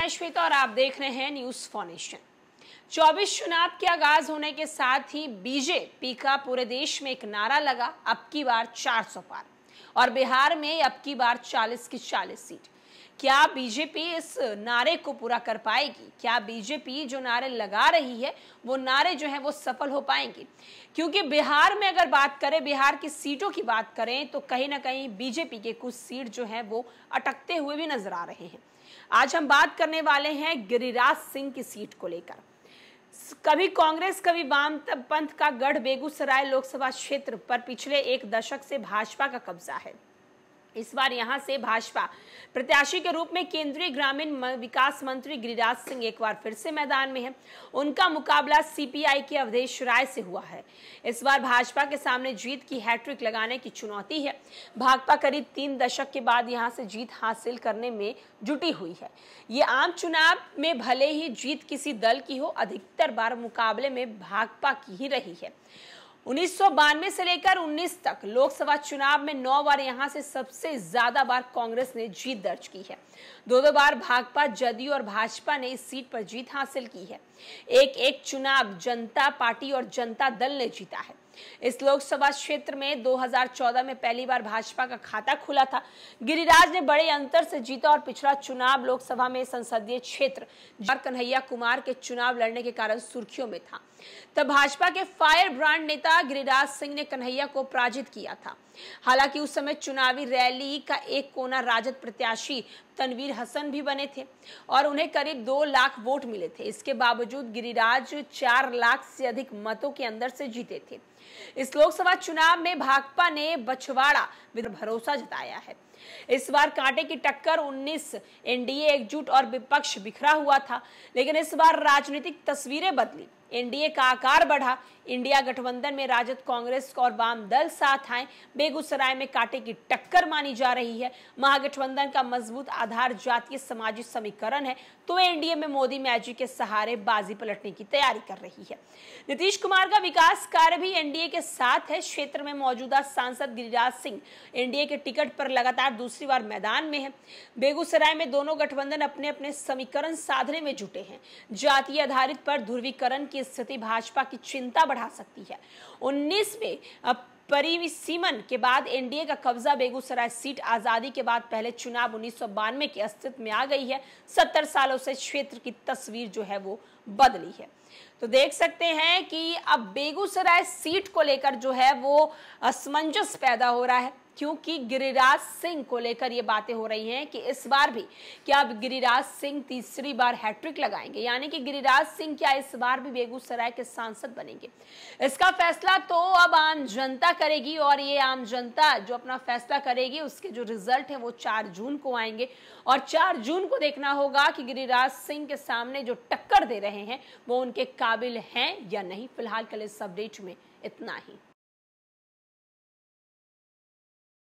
मैं श्वेता और आप देख रहे हैं न्यूज फॉर्नेशन चौबीस चुनाव के आगाज होने के साथ ही बीजेपी का पूरे देश में एक नारा लगा अब की बार 400 पार और बिहार में अब की बार 40 की 40 सीट क्या बीजेपी इस नारे को पूरा कर पाएगी क्या बीजेपी जो नारे लगा रही है वो नारे जो है वो सफल हो पाएंगे क्योंकि बिहार में अगर बात करें बिहार की सीटों की बात करें तो कहीं ना कहीं बीजेपी के कुछ सीट जो है वो अटकते हुए भी नजर आ रहे हैं आज हम बात करने वाले हैं गिरिराज सिंह की सीट को लेकर कभी कांग्रेस कभी वाम पंथ का गढ़ बेगूसराय लोकसभा क्षेत्र पर पिछले एक दशक से भाजपा का कब्जा है इस बार यहां से भाजपा प्रत्याशी के रूप में केंद्रीय ग्रामीण विकास मंत्री गिरिराज सिंह एक बार फिर से मैदान में हैं। उनका मुकाबला सीपीआई के अवधेश राय से हुआ है इस बार भाजपा के सामने जीत की हैट्रिक लगाने की चुनौती है भाजपा करीब तीन दशक के बाद यहां से जीत हासिल करने में जुटी हुई है ये आम चुनाव में भले ही जीत किसी दल की हो अधिकतर बार मुकाबले में भाजपा की ही रही है उन्नीस से लेकर 19 तक लोकसभा चुनाव में नौ बार यहां से सबसे ज्यादा बार कांग्रेस ने जीत दर्ज की है दो दो बार भाकपा जदयू और भाजपा ने इस सीट पर जीत हासिल की है एक एक चुनाव जनता पार्टी और जनता दल ने जीता है इस लोकसभा क्षेत्र में 2014 में पहली बार भाजपा का खाता खुला था गिरिराज ने बड़े अंतर से जीता और पिछड़ा चुनाव लोकसभा में संसदीय क्षेत्र कन्हैया कुमार के चुनाव लड़ने के कारण सुर्खियों में था तब भाजपा के फायर ब्रांड नेता गिरिराज सिंह ने कन्हैया को पराजित किया था हालांकि उस समय चुनावी रैली का एक कोना राजद प्रत्याशी तनवीर हसन भी बने थे और उन्हें करीब दो लाख वोट मिले थे इसके बावजूद गिरिराज चार लाख से अधिक मतों के अंदर से जीते थे इस लोकसभा चुनाव में भाकपा ने बछवाड़ा भरोसा जताया है इस बार कांटे की टक्कर 19 एनडीए एकजुट और विपक्ष बिखरा हुआ था लेकिन इस बार राजनीतिक तस्वीरें बदली एनडीए का आकार बढ़ा इंडिया गठबंधन में राजद कांग्रेस और वाम दल साथ आए बेगूसराय में कांटे की टक्कर मानी जा रही है महागठबंधन का मजबूत आधार जातीय सामाजिक समीकरण है तो एनडीए में मोदी मैजी के सहारे बाजी पलटने की तैयारी कर रही है नीतीश कुमार का विकास कार्य भी एनडीए के साथ है क्षेत्र में मौजूदा सांसद गिरिराज सिंह एनडीए के टिकट पर लगातार लगातार दूसरी बार मैदान में है बेगूसराय में दोनों गठबंधन अपने अपने समीकरण साधने में जुटे हैं जाति आधारित पर ध्रुवीकरण की स्थिति भाजपा की चिंता बढ़ा सकती है उन्नीस में परिसीमन के बाद एनडीए का कब्जा बेगूसराय सीट आजादी के बाद पहले चुनाव उन्नीस के अस्तित्व में आ गई है सत्तर सालों से क्षेत्र की तस्वीर जो है वो बदली है तो देख सकते हैं कि अब बेगूसराय सीट को लेकर जो है वो असमंजस पैदा हो रहा है क्योंकि गिरिराज सिंह को लेकर ये बातें हो रही हैं कि इस बार भी क्या अब गिरिराज सिंह तीसरी बार हैट्रिक लगाएंगे यानी कि गिरिराज सिंह क्या इस बार भी बेगूसराय के सांसद बनेंगे इसका फैसला तो अब आम जनता करेगी और ये आम जनता जो अपना फैसला करेगी उसके जो रिजल्ट है वो चार जून को आएंगे और चार जून को देखना होगा कि गिरिराज सिंह के सामने जो टक्कर दे रहे हैं वो उनके काबिल हैं या नहीं फिलहाल कल इस अपडेट में इतना ही